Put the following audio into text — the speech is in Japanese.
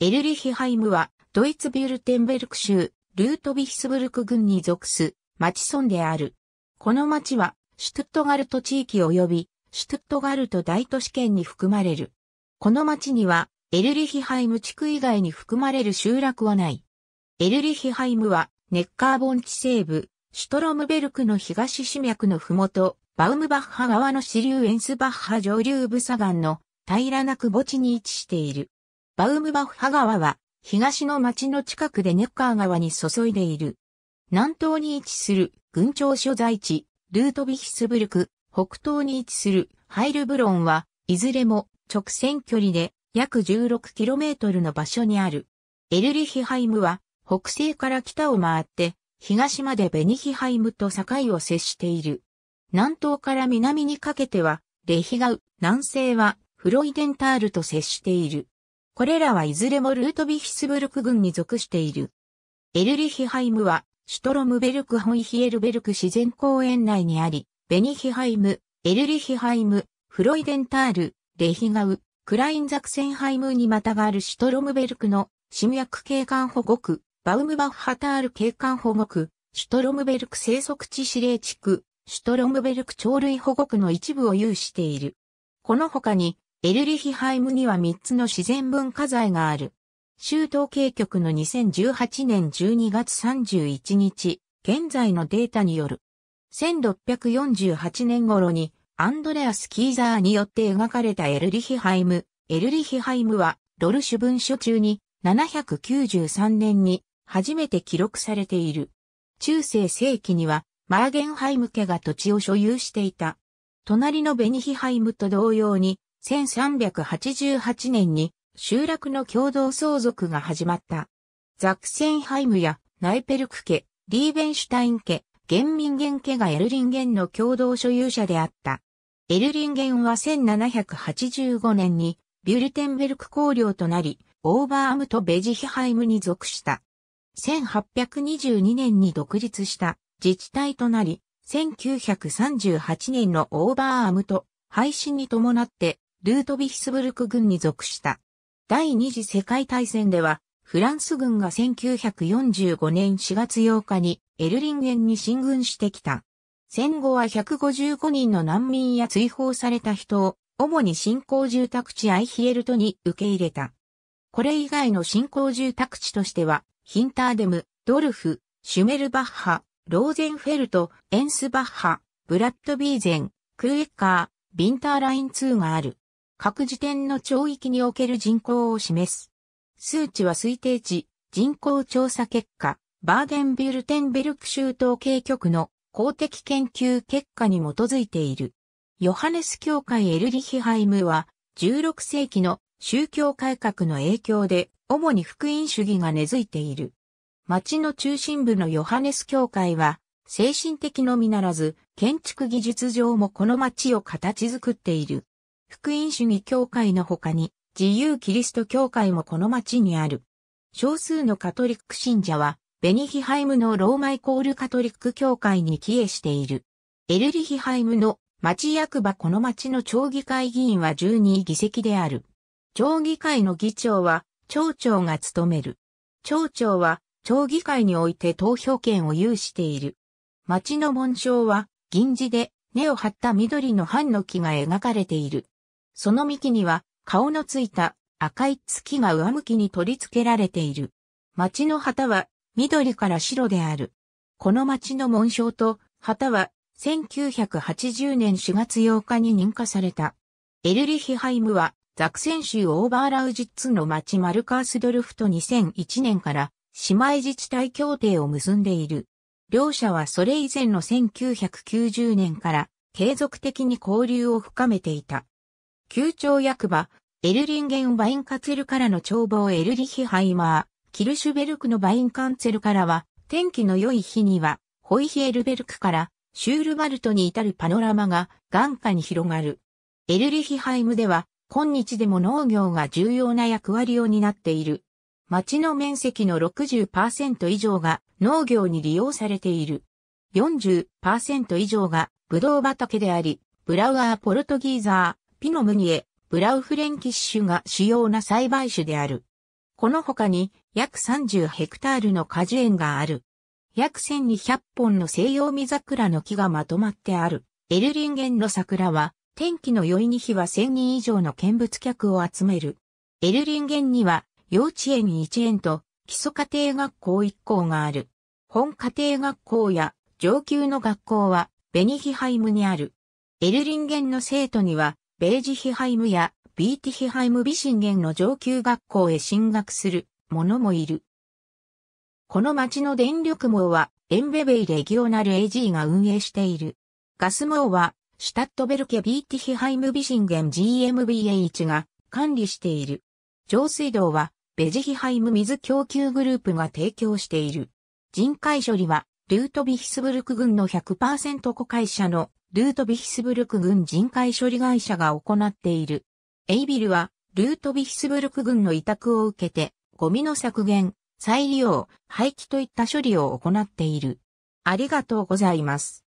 エルリヒハイムは、ドイツビュルテンベルク州、ルートビヒスブルク郡に属す、町村である。この町は、シュトットガルト地域及び、シュトットガルト大都市圏に含まれる。この町には、エルリヒハイム地区以外に含まれる集落はない。エルリヒハイムは、ネッカーボン地西部、シュトロムベルクの東市脈のふもと、バウムバッハ川の支流エンスバッハ上流部左岸の平らなく墓地に位置している。バウムバッハ川は、東の町の近くでネッカー川に注いでいる。南東に位置する群庁所在地、ルートビヒスブルク、北東に位置するハイルブロンは、いずれも直線距離で約 16km の場所にある。エルリヒハイムは、北西から北を回って、東までベニヒハイムと境を接している。南東から南にかけては、レヒガウ、南西はフロイデンタールと接している。これらはいずれもルートヴィヒスブルク群に属している。エルリヒハイムは、シュトロムベルクホイヒエルベルク自然公園内にあり、ベニヒハイム、エルリヒハイム、フロイデンタール、レヒガウ、クラインザクセンハイムにまたがるシュトロムベルクの侵ク景観保護区、バウムバッハタール景観保護区、シュトロムベルク生息地指令地区、シュトロムベルク鳥類保護区の一部を有している。この他に、エルリヒハイムには3つの自然文化財がある。州統計局の2018年12月31日、現在のデータによる。1648年頃にアンドレアス・キーザーによって描かれたエルリヒハイム。エルリヒハイムはロルシュ文書中に793年に初めて記録されている。中世世紀にはマーゲンハイム家が土地を所有していた。隣のベニヒハイムと同様に1388年に集落の共同相続が始まった。ザクセンハイムやナイペルク家、リーベンシュタイン家、ゲンミンゲン家がエルリンゲンの共同所有者であった。エルリンゲンは1785年にビュルテンベルク公領となり、オーバーアムとベジヒハイムに属した。1822年に独立した自治体となり、1938年のオーバーアムと廃止に伴ってルートビヒスブルク軍に属した。第二次世界大戦では、フランス軍が1945年4月8日にエルリンゲンに進軍してきた。戦後は155人の難民や追放された人を、主に新興住宅地アイヒエルトに受け入れた。これ以外の新興住宅地としては、ヒンターデム、ドルフ、シュメルバッハ、ローゼンフェルト、エンスバッハ、ブラッドビーゼン、クーエッカー、ビンターライン2がある。各時点の町域における人口を示す。数値は推定値、人口調査結果、バーデンビュルテンベルク州統計局の公的研究結果に基づいている。ヨハネス教会エルリヒハイムは、16世紀の宗教改革の影響で、主に福音主義が根付いている。町の中心部のヨハネス教会は、精神的のみならず、建築技術上もこの町を形作っている。福音主義教会の他に、自由キリスト教会もこの町にある。少数のカトリック信者は、ベニヒハイムのローマイコールカトリック教会に帰依している。エルリヒハイムの町役場この町の町議会議員は12議席である。町議会の議長は町長が務める。町長は町議会において投票権を有している。町の紋章は銀字で根を張った緑の藩の木が描かれている。その幹には顔のついた赤い月が上向きに取り付けられている。町の旗は緑から白である。この町の紋章と旗は1980年4月8日に認可された。エルリヒハイムはザクセン州オーバーラウジッツの町マルカースドルフと2001年から姉妹自治体協定を結んでいる。両者はそれ以前の1990年から継続的に交流を深めていた。旧町役場、エルリンゲン・バインカツェルからの眺望エルリヒハイマー、キルシュベルクのバインカンツェルからは、天気の良い日には、ホイヒエルベルクからシュールバルトに至るパノラマが眼下に広がる。エルリヒハイムでは、今日でも農業が重要な役割を担っている。町の面積の60%以上が農業に利用されている。40%以上がブドウ畑であり、ブラウアー・ポルトギーザー、ピノムニエ、ブラウフレンキッシュが主要な栽培種である。この他に約30ヘクタールの果樹園がある。約1200本の西洋実桜の木がまとまってある。エルリンゲンの桜は、天気の良いに日は1000人以上の見物客を集める。エルリンゲンには、幼稚園1園と、基礎家庭学校1校がある。本家庭学校や上級の学校は、ベニヒハイムにある。エルリンゲンの生徒には、ベージヒハイムやビーティヒハイム美信玄の上級学校へ進学する者もいる。この町の電力網はエンベベイレギオナル AG が運営している。ガス網はシュタットベルケビーティヒハイムビシンゲン GMBH が管理している。上水道はベジヒハイム水供給グループが提供している。人海処理はルートビヒスブルク群の100%子会社のルートビヒスブルク郡人海処理会社が行っている。エイビルは、ルートビヒスブルク郡の委託を受けて、ゴミの削減、再利用、廃棄といった処理を行っている。ありがとうございます。